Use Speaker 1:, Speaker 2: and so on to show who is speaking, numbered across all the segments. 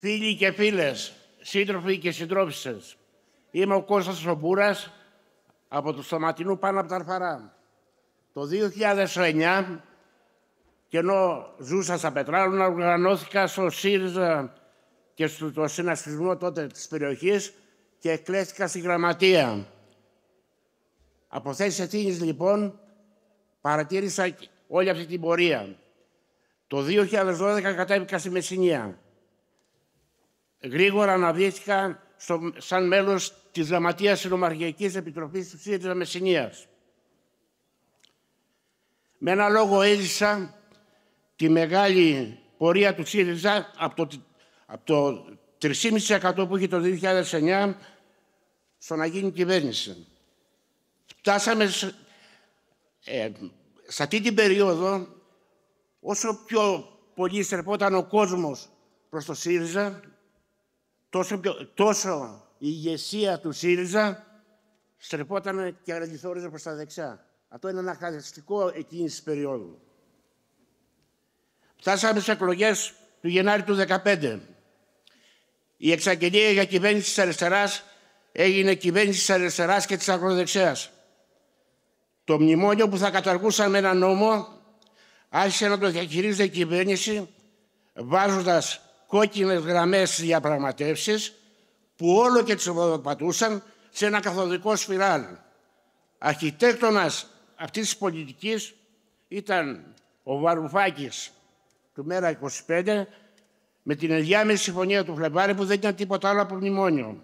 Speaker 1: Φίλοι και φίλες, σύντροφοι και συντρόφισσες, είμαι ο Κώστας Σομπούρας από το Σωματινού πάνω από τα Αρφαρά. Το 2009, και ενώ ζούσα στα Πετράλωνα, οργανώθηκα στο ΣΥΡΙΖΑ και στο συνασπισμό τότε της περιοχής και εκλέστηκα στη Γραμματεία. Από θέση ευθύνης, λοιπόν, παρατήρησα όλη αυτή την πορεία. Το 2012 κατέβηκα στη Μεσσηνία γρήγορα αναδύθηκαν στο, σαν μέλος της Γραμματείας Συνομαρχιακής Επιτροπής του ΣΥΡΙΖΑ Μεσσηνίας. Με ένα λόγο έζησα τη μεγάλη πορεία του ΣΥΡΙΖΑ από το, από το 3,5% που είχε το 2009 στο να γίνει κυβέρνηση. Φτάσαμε σε, ε, σε αυτή την περίοδο όσο πιο πολύ στρεπόταν ο κόσμος προς το ΣΥΡΙΖΑ τόσο, τόσο η ηγεσία του ΣΥΡΙΖΑ στρεπόταν και αραγγιθόριζε προς τα δεξιά. Αυτό είναι ένα χαρακτηριστικό εκείνης της περίοδου. Φτάσαμε στις εκλογές του Γενάρη του 2015. Η εξαγγελία για κυβέρνηση της αριστεράς έγινε κυβέρνηση της αριστεράς και της ακροδεξιάς. Το μνημόνιο που θα καταργούσαμε ένα νόμο άρχισε να το διαχειρίζεται η κυβέρνηση βάζοντας κόκκινες γραμμές στι διαπραγματεύσεις που όλο και τις οδοπατούσαν σε ένα καθοδικό σφυράλ. Αρχιτέκτονας αυτής της πολιτικής ήταν ο Βαρουφάκης του Μέρα 25 με την ενδιάμεση συμφωνία του Φλεβάρη που δεν ήταν τίποτα άλλο από μνημόνιο.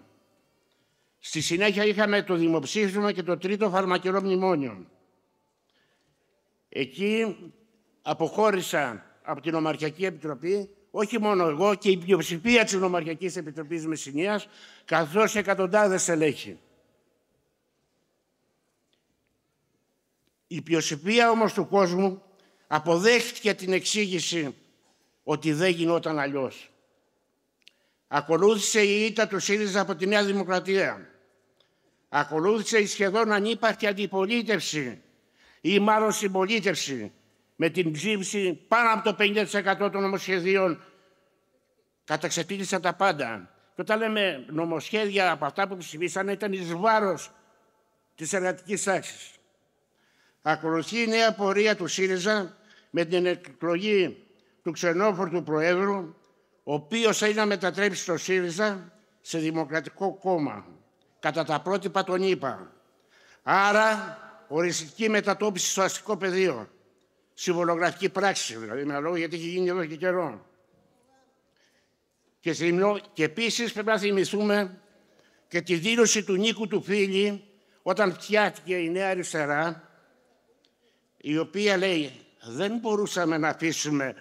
Speaker 1: Στη συνέχεια είχαμε το δημοψήφισμα και το τρίτο φαρμακερό μνημόνιο. Εκεί αποχώρησα από την Ομαρχιακή Επιτροπή όχι μόνο εγώ και η πλειοψηφία της Νομαρχιακής Επιτροπής Μεσσηνίας, καθώς εκατοντάδε εκατοντάδες ελέγχοι. Η πλειοψηφία όμως του κόσμου αποδέχτηκε την εξήγηση ότι δεν γινόταν αλλιώς. Ακολούθησε η ήττα του ΣΥΡΙΖΑ από τη Νέα Δημοκρατία. Ακολούθησε η σχεδόν ανύπαρκτη αντιπολίτευση ή μάλλον συμπολίτευση με την ψήφιση πάνω από το 50% των νομοσχεδίων Καταξεπίλησαν τα πάντα. Και όταν λέμε νομοσχέδια από αυτά που ψηφίσανε ήταν εις βάρος της εργατικής τάξης. Ακολουθεί η νέα πορεία του ΣΥΡΙΖΑ με την εκλογή του ξενόφορτου Προέδρου, ο οποίος θέλει να μετατρέψει το ΣΥΡΙΖΑ σε δημοκρατικό κόμμα, κατά τα πρότυπα των ΗΠΑ. Άρα, οριστική μετατόπιση στο αστικό πεδίο. Συμβολογραφική πράξη, δηλαδή, με λόγο, γιατί έχει γίνει εδώ και καιρό και επίση Και επίσης πρέπει να θυμηθούμε και τη δήλωση του Νίκου του Φίλη όταν φτιάχτηκε η Νέα Αριστερά, η οποία λέει δεν μπορούσαμε να αφήσουμε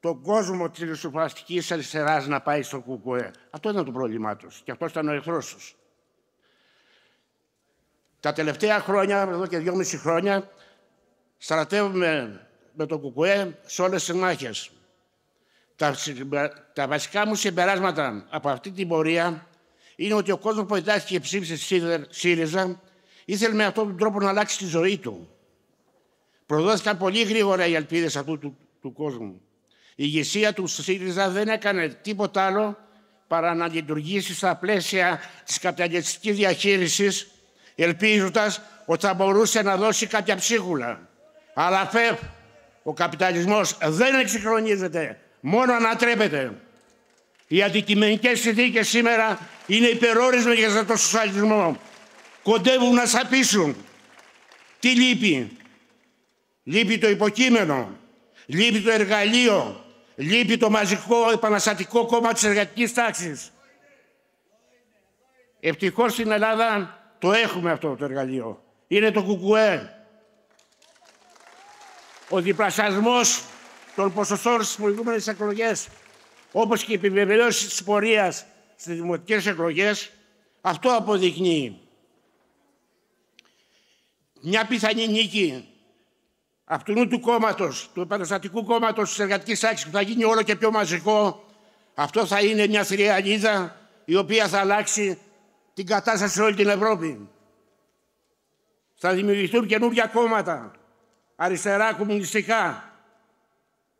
Speaker 1: τον κόσμο της ριζοσπαστικής αριστεράς να πάει στο κουκούε Αυτό ήταν το πρόβλημά τους. Και αυτός ήταν ο εχθρός τους. Τα τελευταία χρόνια, εδώ και δυόμιση χρόνια, στρατεύουμε με το Κουκουέ σε όλες τις μάχες. Τα, τα βασικά μου συμπεράσματα από αυτή την πορεία είναι ότι ο κόσμος που εντάχθηκε και ψήφισε ΣΥΡΙΖΑ ήθελε με αυτόν τον τρόπο να αλλάξει τη ζωή του. Προδόθηκαν πολύ γρήγορα οι ελπίδε αυτού του, του κόσμου. Η ηγεσία του ΣΥΡΙΖΑ δεν έκανε τίποτα άλλο παρά να λειτουργήσει στα πλαίσια της καπιταλιστικής διαχείρισης, ελπίζοντας ότι θα μπορούσε να δώσει κάποια ψίχουλα. Αλλά φεύγει! ο καπιταλισμός δεν εξυγχρονίζεται μόνο ανατρέπεται. Οι αντικειμενικές συνθήκες σήμερα είναι υπερόρισμα για τον σοσιαλισμό. Κοντεύουν να σαπίσουν. Τι λείπει. Λείπει το υποκείμενο. Λείπει το εργαλείο. Λείπει το μαζικό επαναστατικό κόμμα της εργατικής τάξης. Ευτυχώς στην Ελλάδα το έχουμε αυτό το εργαλείο. Είναι το κουκουέ. Ο διπλασιασμός των ποσοστών στις προηγούμενες εκλογές, όπως και η επιβεβαιώση της πορείας στις δημοτικές εκλογές, αυτό αποδεικνύει μια πιθανή νίκη αυτού του κόμματος, του επαναστατικού κόμματος της εργατικής τάξη που θα γίνει όλο και πιο μαζικό, αυτό θα είναι μια θριαλίδα, η οποία θα αλλάξει την κατάσταση σε όλη την Ευρώπη. Θα δημιουργηθούν καινούργια κόμματα, αριστερά, κομμουνιστικά,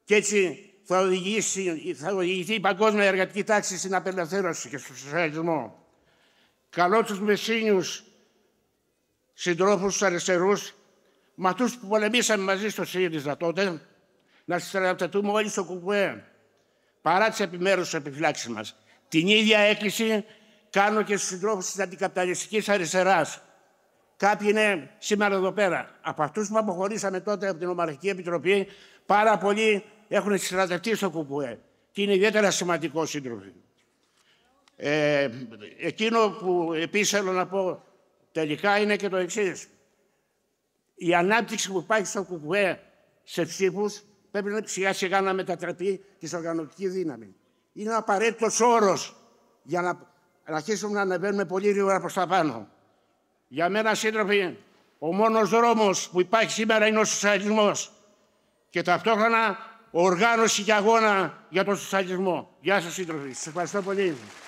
Speaker 1: και έτσι θα, οδηγήσει, θα οδηγηθεί η παγκόσμια εργατική τάξη στην απελευθέρωση και στον σοσιαλισμό. Καλώ τους μεσίνιους συντρόφους τους αριστερούς, με αυτούς που πολεμήσαμε μαζί στο ΣΥΡΙΖΑ τότε, να συστρατευτούμε όλοι στο ΚΚΕ, παρά τις επιμέρους επιφυλάξεις μας. Την ίδια έκκληση κάνω και στους συντρόφους της αντικαπιταλιστικής αριστεράς. Κάποιοι είναι σήμερα εδώ πέρα. Από αυτούς που αποχωρήσαμε τότε από την Ομαρχική Επιτροπή, πάρα πολλοί έχουν στρατευτεί στο ΚΚΕ και είναι ιδιαίτερα σημαντικό σύντροφοι. Ε, εκείνο που επίσης θέλω να πω τελικά είναι και το εξής. Η ανάπτυξη που υπάρχει στο ΚΚΕ σε ψήφους πρέπει να σιγά σιγά να μετατραπεί και σε οργανωτική δύναμη. Είναι απαραίτητος όρος για να, να αρχίσουμε να ανεβαίνουμε πολύ γρήγορα προς τα πάνω. Για μένα, σύντροφοι, ο μόνος δρόμος που υπάρχει σήμερα είναι ο σοσιαλισμός. Και ταυτόχρονα οργάνωση και αγώνα για τον σοσιαλισμό. Γεια σας σύντροφοι. Σας ευχαριστώ πολύ.